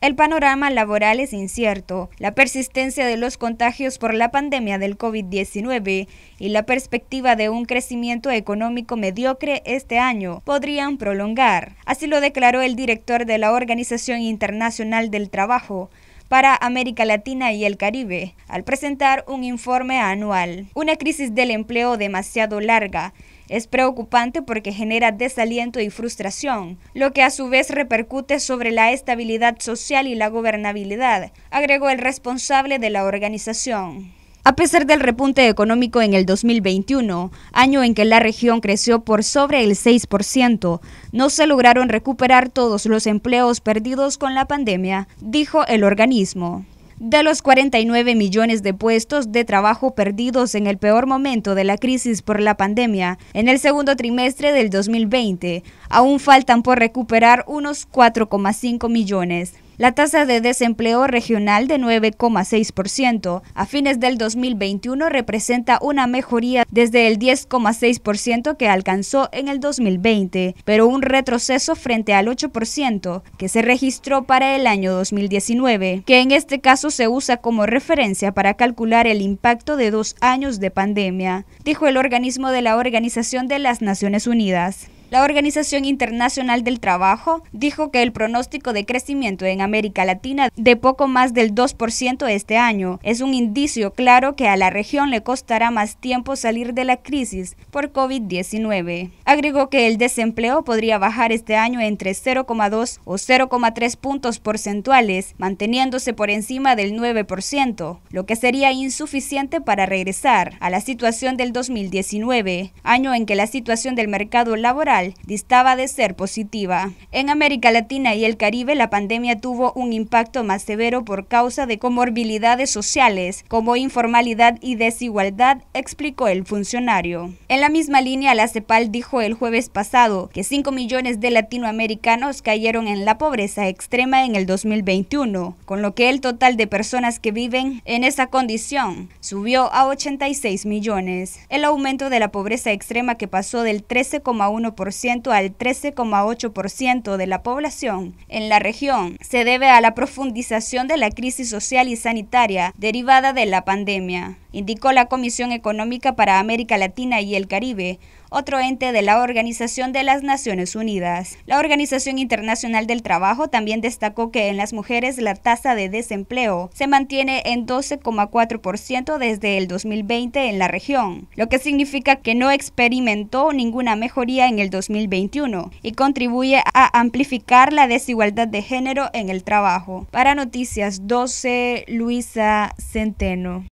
El panorama laboral es incierto, la persistencia de los contagios por la pandemia del COVID-19 y la perspectiva de un crecimiento económico mediocre este año podrían prolongar. Así lo declaró el director de la Organización Internacional del Trabajo, para América Latina y el Caribe, al presentar un informe anual. Una crisis del empleo demasiado larga es preocupante porque genera desaliento y frustración, lo que a su vez repercute sobre la estabilidad social y la gobernabilidad, agregó el responsable de la organización. A pesar del repunte económico en el 2021, año en que la región creció por sobre el 6%, no se lograron recuperar todos los empleos perdidos con la pandemia, dijo el organismo. De los 49 millones de puestos de trabajo perdidos en el peor momento de la crisis por la pandemia en el segundo trimestre del 2020, aún faltan por recuperar unos 4,5 millones la tasa de desempleo regional de 9,6% a fines del 2021 representa una mejoría desde el 10,6% que alcanzó en el 2020, pero un retroceso frente al 8% que se registró para el año 2019, que en este caso se usa como referencia para calcular el impacto de dos años de pandemia, dijo el organismo de la Organización de las Naciones Unidas. La Organización Internacional del Trabajo dijo que el pronóstico de crecimiento en América Latina de poco más del 2% este año es un indicio claro que a la región le costará más tiempo salir de la crisis por COVID-19. Agregó que el desempleo podría bajar este año entre 0,2 o 0,3 puntos porcentuales, manteniéndose por encima del 9%, lo que sería insuficiente para regresar a la situación del 2019, año en que la situación del mercado laboral distaba de ser positiva. En América Latina y el Caribe la pandemia tuvo un impacto más severo por causa de comorbilidades sociales como informalidad y desigualdad, explicó el funcionario. En la misma línea, la CEPAL dijo el jueves pasado que 5 millones de latinoamericanos cayeron en la pobreza extrema en el 2021, con lo que el total de personas que viven en esa condición subió a 86 millones. El aumento de la pobreza extrema que pasó del 13,1% al 13,8% de la población en la región se debe a la profundización de la crisis social y sanitaria derivada de la pandemia indicó la Comisión Económica para América Latina y el Caribe, otro ente de la Organización de las Naciones Unidas. La Organización Internacional del Trabajo también destacó que en las mujeres la tasa de desempleo se mantiene en 12,4% desde el 2020 en la región, lo que significa que no experimentó ninguna mejoría en el 2021 y contribuye a amplificar la desigualdad de género en el trabajo. Para Noticias 12, Luisa Centeno.